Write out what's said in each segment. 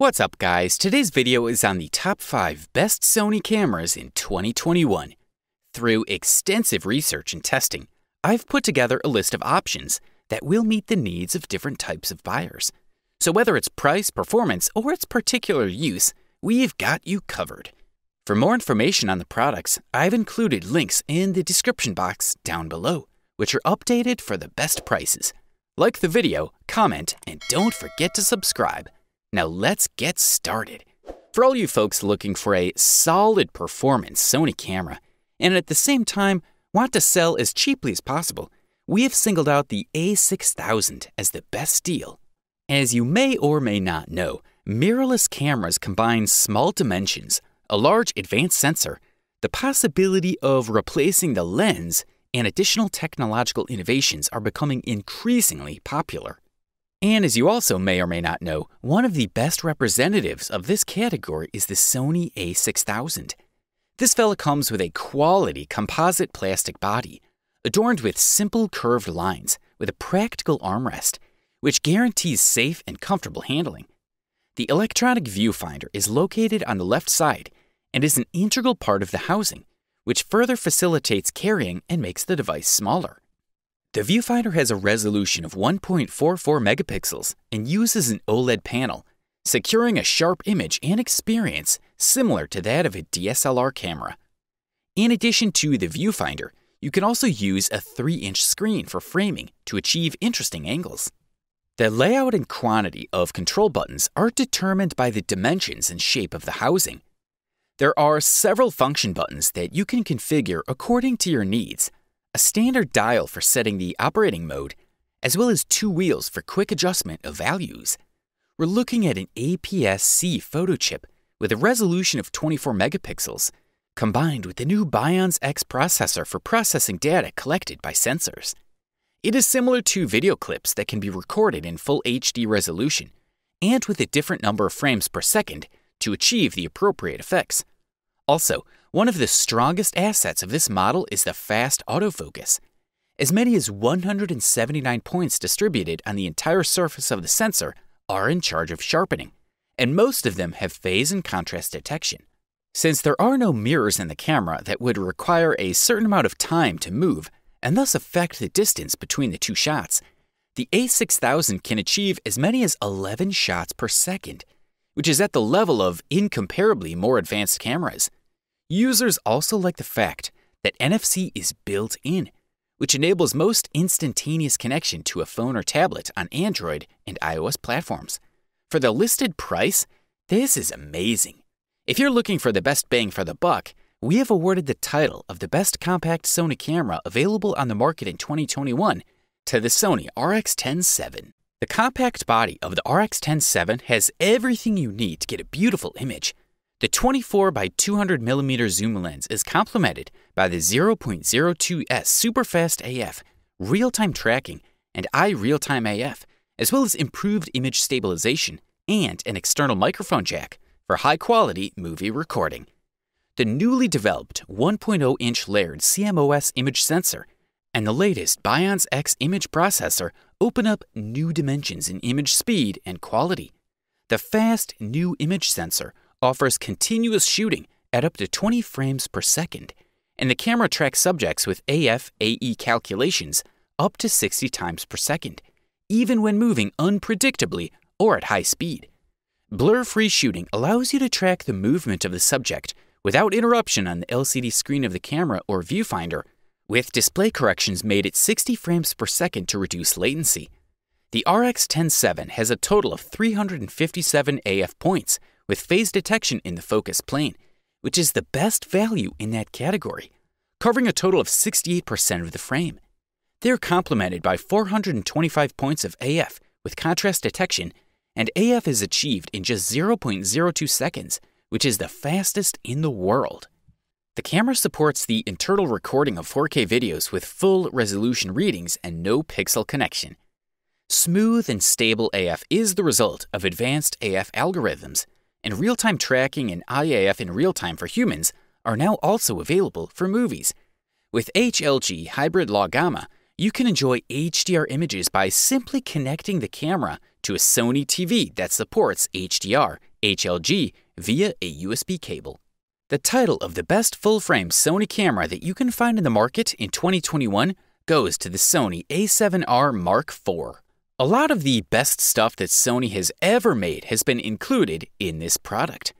What's up guys, today's video is on the top 5 best Sony cameras in 2021. Through extensive research and testing, I've put together a list of options that will meet the needs of different types of buyers. So whether it's price, performance, or its particular use, we've got you covered. For more information on the products, I've included links in the description box down below, which are updated for the best prices. Like the video, comment, and don't forget to subscribe. Now let's get started. For all you folks looking for a solid performance Sony camera, and at the same time want to sell as cheaply as possible, we have singled out the A6000 as the best deal. As you may or may not know, mirrorless cameras combine small dimensions, a large advanced sensor, the possibility of replacing the lens, and additional technological innovations are becoming increasingly popular. And as you also may or may not know, one of the best representatives of this category is the Sony a6000. This fella comes with a quality composite plastic body, adorned with simple curved lines with a practical armrest, which guarantees safe and comfortable handling. The electronic viewfinder is located on the left side and is an integral part of the housing, which further facilitates carrying and makes the device smaller. The viewfinder has a resolution of 1.44 megapixels and uses an OLED panel, securing a sharp image and experience similar to that of a DSLR camera. In addition to the viewfinder, you can also use a 3 inch screen for framing to achieve interesting angles. The layout and quantity of control buttons are determined by the dimensions and shape of the housing. There are several function buttons that you can configure according to your needs, a standard dial for setting the operating mode, as well as two wheels for quick adjustment of values. We're looking at an APS-C photo chip with a resolution of 24 megapixels, combined with the new Bion's X processor for processing data collected by sensors. It is similar to video clips that can be recorded in full HD resolution and with a different number of frames per second to achieve the appropriate effects. Also, one of the strongest assets of this model is the fast autofocus. As many as 179 points distributed on the entire surface of the sensor are in charge of sharpening, and most of them have phase and contrast detection. Since there are no mirrors in the camera that would require a certain amount of time to move and thus affect the distance between the two shots, the A6000 can achieve as many as 11 shots per second, which is at the level of incomparably more advanced cameras. Users also like the fact that NFC is built in, which enables most instantaneous connection to a phone or tablet on Android and iOS platforms. For the listed price, this is amazing. If you're looking for the best bang for the buck, we have awarded the title of the best compact Sony camera available on the market in 2021 to the Sony RX107. The compact body of the RX107 has everything you need to get a beautiful image the 24 by 200 mm zoom lens is complemented by the 0.02s Superfast AF, real-time tracking, and eye real-time AF, as well as improved image stabilization and an external microphone jack for high-quality movie recording. The newly developed 1.0-inch layered CMOS image sensor and the latest Bion's X image processor open up new dimensions in image speed and quality. The fast new image sensor offers continuous shooting at up to 20 frames per second, and the camera tracks subjects with AF AE calculations up to 60 times per second, even when moving unpredictably or at high speed. Blur free shooting allows you to track the movement of the subject without interruption on the LCD screen of the camera or viewfinder, with display corrections made at 60 frames per second to reduce latency. The RX 107 has a total of 357 AF points, with phase detection in the focus plane, which is the best value in that category, covering a total of 68% of the frame. They are complemented by 425 points of AF with contrast detection, and AF is achieved in just 0.02 seconds, which is the fastest in the world. The camera supports the internal recording of 4K videos with full resolution readings and no pixel connection. Smooth and stable AF is the result of advanced AF algorithms and real time tracking and IAF in real time for humans are now also available for movies. With HLG Hybrid Law Gamma, you can enjoy HDR images by simply connecting the camera to a Sony TV that supports HDR HLG via a USB cable. The title of the best full frame Sony camera that you can find in the market in 2021 goes to the Sony a7R Mark IV. A lot of the best stuff that Sony has ever made has been included in this product.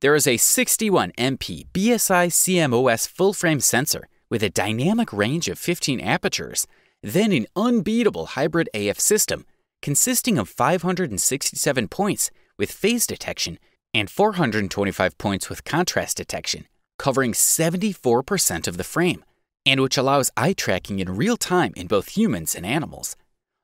There is a 61 MP BSI CMOS full frame sensor with a dynamic range of 15 apertures, then an unbeatable hybrid AF system consisting of 567 points with phase detection and 425 points with contrast detection, covering 74% of the frame, and which allows eye tracking in real time in both humans and animals.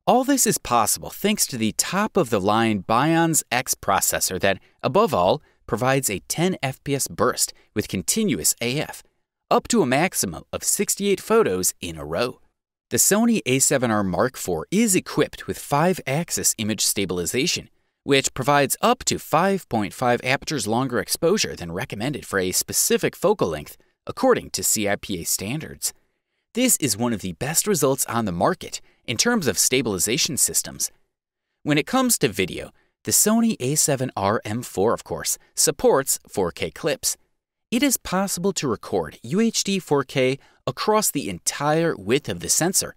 All this is possible thanks to the top of the line Bion's X processor that, above all, provides a 10 FPS burst with continuous AF, up to a maximum of 68 photos in a row. The Sony a7R Mark IV is equipped with 5 axis image stabilization, which provides up to 5.5 apertures longer exposure than recommended for a specific focal length, according to CIPA standards. This is one of the best results on the market in terms of stabilization systems. When it comes to video, the Sony a7R M4, of course, supports 4K clips. It is possible to record UHD 4K across the entire width of the sensor.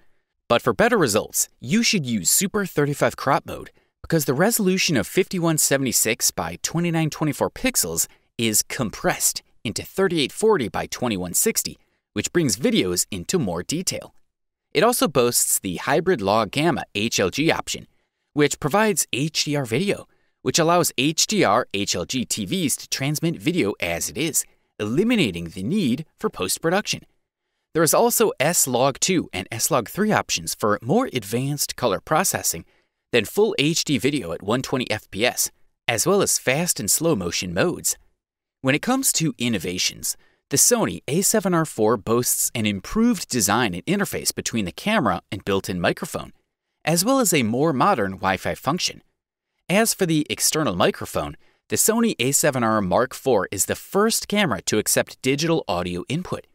But for better results, you should use Super 35 crop mode because the resolution of 5176 by 2924 pixels is compressed into 3840 by 2160, which brings videos into more detail. It also boasts the hybrid log gamma HLG option, which provides HDR video, which allows HDR HLG TVs to transmit video as it is, eliminating the need for post production. There is also S-Log2 and S-Log3 options for more advanced color processing than full HD video at 120 FPS, as well as fast and slow motion modes. When it comes to innovations, the Sony a7R4 boasts an improved design and interface between the camera and built-in microphone, as well as a more modern Wi-Fi function. As for the external microphone, the Sony a7R Mark IV is the first camera to accept digital audio input.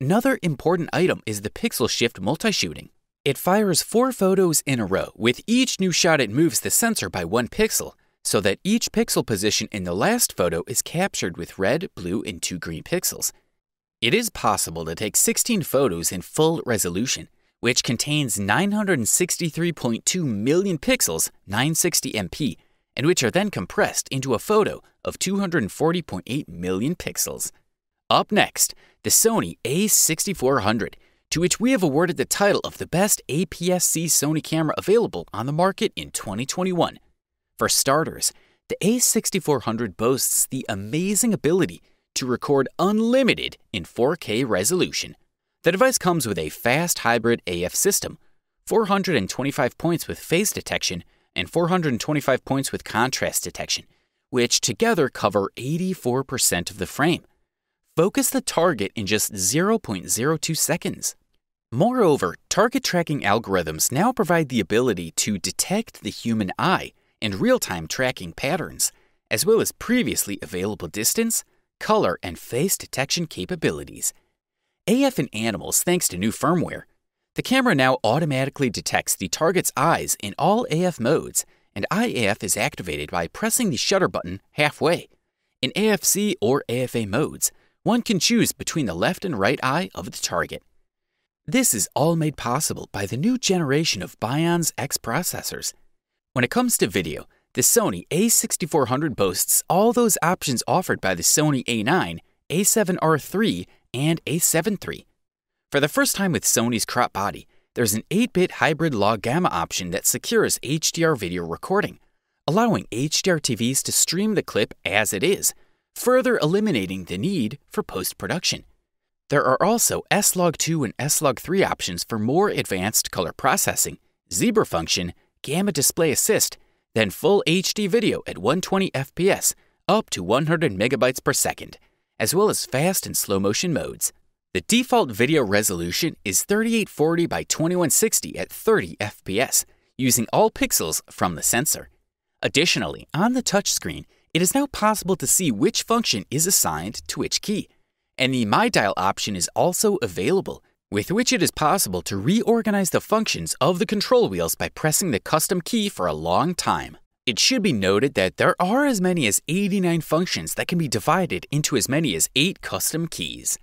Another important item is the pixel shift multi-shooting. It fires four photos in a row, with each new shot it moves the sensor by one pixel, so that each pixel position in the last photo is captured with red, blue, and two green pixels. It is possible to take 16 photos in full resolution, which contains 963.2 million pixels, 960 MP, and which are then compressed into a photo of 240.8 million pixels. Up next, the Sony A6400, to which we have awarded the title of the best APS-C Sony camera available on the market in 2021. For starters, the A6400 boasts the amazing ability to record unlimited in 4K resolution. The device comes with a fast hybrid AF system, 425 points with phase detection, and 425 points with contrast detection, which together cover 84% of the frame. Focus the target in just 0.02 seconds. Moreover, target tracking algorithms now provide the ability to detect the human eye and real time tracking patterns, as well as previously available distance, color, and face detection capabilities. AF in animals thanks to new firmware. The camera now automatically detects the target's eyes in all AF modes, and IAF is activated by pressing the shutter button halfway. In AFC or AFA modes, one can choose between the left and right eye of the target. This is all made possible by the new generation of Bion's X processors, when it comes to video, the Sony a6400 boasts all those options offered by the Sony a9, a7R3, and a7 III. For the first time with Sony's crop body, there's an 8-bit hybrid log gamma option that secures HDR video recording, allowing HDR TVs to stream the clip as it is, further eliminating the need for post-production. There are also S-Log2 and S-Log3 options for more advanced color processing, zebra function, Gamma Display Assist, then full HD video at 120 FPS up to 100 megabytes per second, as well as fast and slow motion modes. The default video resolution is 3840 by 2160 at 30 FPS, using all pixels from the sensor. Additionally, on the touchscreen, it is now possible to see which function is assigned to which key, and the My Dial option is also available, with which it is possible to reorganize the functions of the control wheels by pressing the custom key for a long time. It should be noted that there are as many as 89 functions that can be divided into as many as 8 custom keys.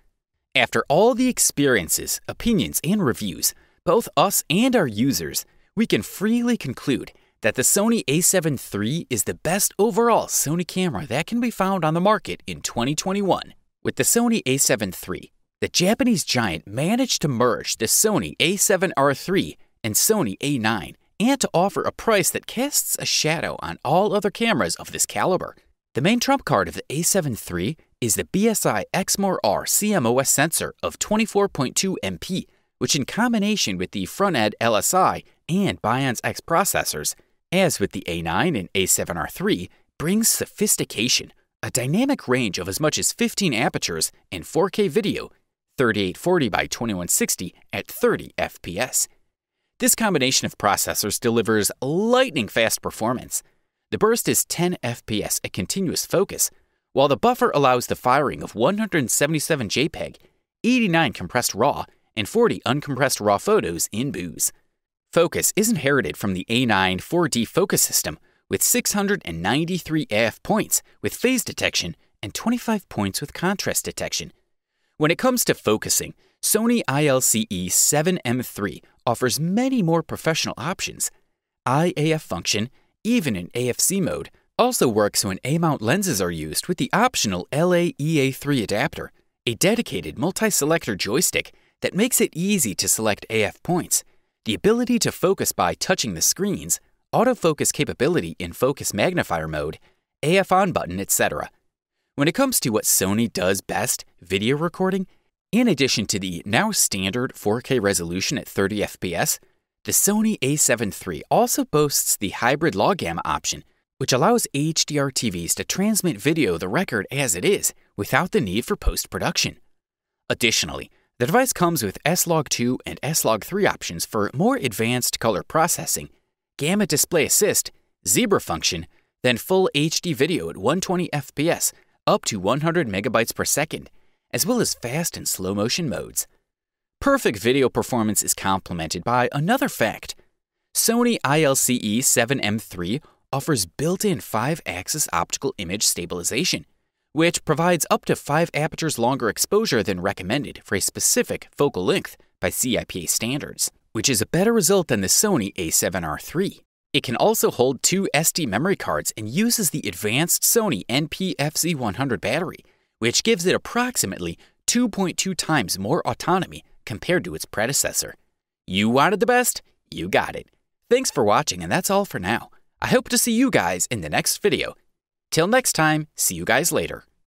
After all the experiences, opinions, and reviews, both us and our users, we can freely conclude that the Sony a7 III is the best overall Sony camera that can be found on the market in 2021. With the Sony a7 III, the Japanese giant managed to merge the Sony a7R3 and Sony a9 and to offer a price that casts a shadow on all other cameras of this caliber. The main trump card of the a7 III is the BSI Exmor R CMOS sensor of 24.2 MP, which in combination with the front-end LSI and Bion's X processors, as with the A9 and A7R3, brings sophistication, a dynamic range of as much as 15 apertures and 4K video 3840 by 2160 at 30 FPS. This combination of processors delivers lightning fast performance. The burst is 10 FPS at continuous focus, while the buffer allows the firing of 177 JPEG, 89 compressed RAW, and 40 uncompressed RAW photos in booze. Focus is inherited from the A9 4D focus system with 693 AF points with phase detection and 25 points with contrast detection. When it comes to focusing, Sony ILCE 7M3 offers many more professional options. IAF function, even in AFC mode, also works when A-mount lenses are used with the optional laea 3 adapter, a dedicated multi-selector joystick that makes it easy to select AF points, the ability to focus by touching the screens, autofocus capability in focus magnifier mode, AF on button, etc. When it comes to what Sony does best, video recording, in addition to the now standard 4K resolution at 30 FPS, the Sony a7 III also boasts the hybrid logam option, which allows HDR TVs to transmit video the record as it is without the need for post production. Additionally, the device comes with S-Log2 and S-Log3 options for more advanced color processing, gamma display assist, zebra function, then full HD video at 120 FPS up to 100 megabytes per second, as well as fast and slow motion modes. Perfect video performance is complemented by another fact. Sony ILCE 7M3 offers built-in 5-axis optical image stabilization, which provides up to 5 apertures longer exposure than recommended for a specific focal length by CIPA standards, which is a better result than the Sony A7R3. It can also hold two SD memory cards and uses the advanced Sony NPFZ100 battery, which gives it approximately 2.2 times more autonomy compared to its predecessor. You wanted the best? You got it. Thanks for watching, and that's all for now. I hope to see you guys in the next video. Till next time, see you guys later.